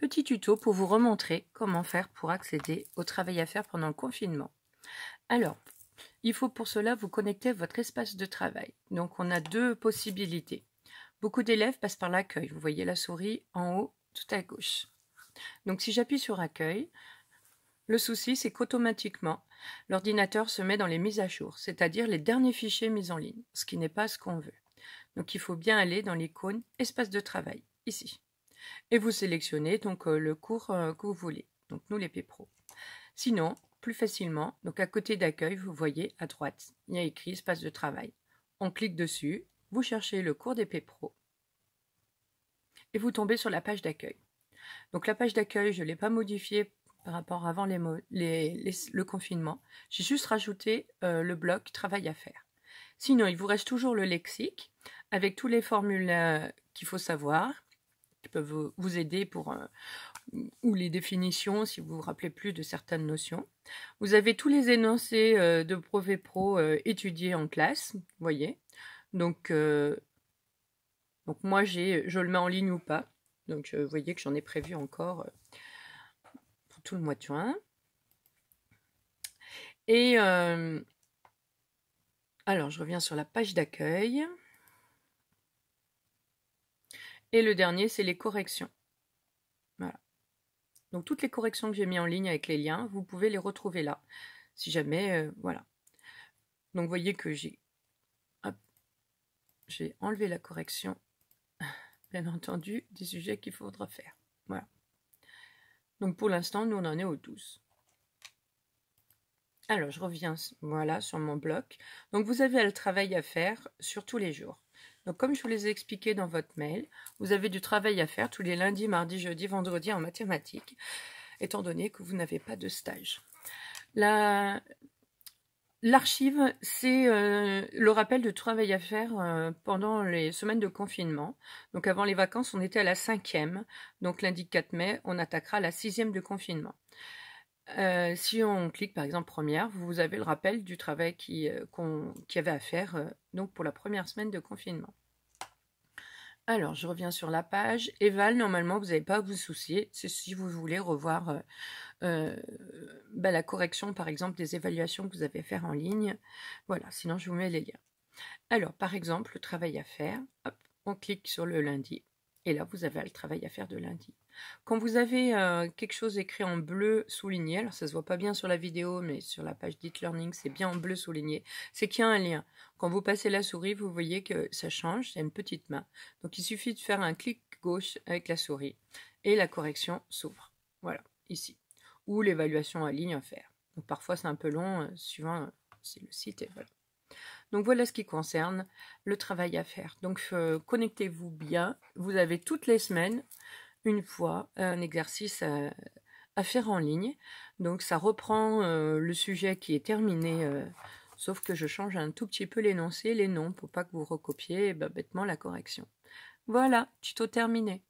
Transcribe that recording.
Petit tuto pour vous remontrer comment faire pour accéder au travail à faire pendant le confinement. Alors, il faut pour cela vous connecter à votre espace de travail. Donc, on a deux possibilités. Beaucoup d'élèves passent par l'accueil. Vous voyez la souris en haut, tout à gauche. Donc, si j'appuie sur accueil, le souci, c'est qu'automatiquement, l'ordinateur se met dans les mises à jour, c'est-à-dire les derniers fichiers mis en ligne, ce qui n'est pas ce qu'on veut. Donc il faut bien aller dans l'icône Espace de travail, ici et vous sélectionnez donc euh, le cours euh, que vous voulez. Donc nous les PEPRO. Sinon, plus facilement, donc à côté d'accueil, vous voyez à droite, il y a écrit espace de travail. On clique dessus, vous cherchez le cours des PEPRO et vous tombez sur la page d'accueil. Donc la page d'accueil, je ne l'ai pas modifiée par rapport à avant le confinement. J'ai juste rajouté euh, le bloc travail à faire. Sinon, il vous reste toujours le lexique avec tous les formules qu'il faut savoir, qui peuvent vous aider pour euh, ou les définitions si vous vous rappelez plus de certaines notions. Vous avez tous les énoncés euh, de Prové Pro euh, étudiés en classe, voyez. Donc, donc moi j'ai je le mets en ligne ou pas. Donc vous voyez que j'en ai prévu encore pour tout le mois de juin. Et alors je reviens sur la page d'accueil. Et le dernier, c'est les corrections. Voilà. Donc toutes les corrections que j'ai mises en ligne avec les liens, vous pouvez les retrouver là. Si jamais, euh, voilà. Donc vous voyez que j'ai j'ai enlevé la correction, bien entendu, des sujets qu'il faudra faire. Voilà. Donc pour l'instant, nous on en est au 12. Alors je reviens voilà, sur mon bloc. Donc vous avez le travail à faire sur tous les jours. Donc, comme je vous les ai expliqués dans votre mail, vous avez du travail à faire tous les lundis, mardis, jeudi, vendredi en mathématiques, étant donné que vous n'avez pas de stage. La, L'archive, c'est euh, le rappel de travail à faire euh, pendant les semaines de confinement. Donc avant les vacances, on était à la cinquième. Donc lundi 4 mai, on attaquera la sixième de confinement. Euh, si on clique par exemple première, vous avez le rappel du travail qu'il y euh, avait à faire euh, donc pour la première semaine de confinement. Alors, je reviens sur la page. éval. normalement, vous n'avez pas à vous soucier. C'est si vous voulez revoir bah, la correction, par exemple, des évaluations que vous avez à en ligne. Voilà, sinon je vous mets les liens. Alors, par exemple, le travail à faire, on clique sur le lundi. Et là, vous avez le travail à faire de lundi. Quand vous avez euh, quelque chose écrit en bleu souligné, alors ça se voit pas bien sur la vidéo, mais sur la page Deep Learning, c'est bien en bleu souligné, c'est qu'il y a un lien. Quand vous passez la souris, vous voyez que ça change, c'est une petite main. Donc il suffit de faire un clic gauche avec la souris et la correction s'ouvre. Voilà, ici. Ou l'évaluation à ligne à faire. Donc parfois c'est un peu long, euh, suivant c'est euh, si le site est... Voilà. Donc voilà ce qui concerne le travail à faire. Donc euh, connectez-vous bien. Vous avez toutes les semaines une fois un exercice euh, à, faire en ligne. Donc ça reprend euh, le sujet qui est terminé, sauf que je change un tout petit peu l'énoncé, les noms, pour pas que vous recopiez eh ben, bêtement la correction. Voilà, tuto terminé.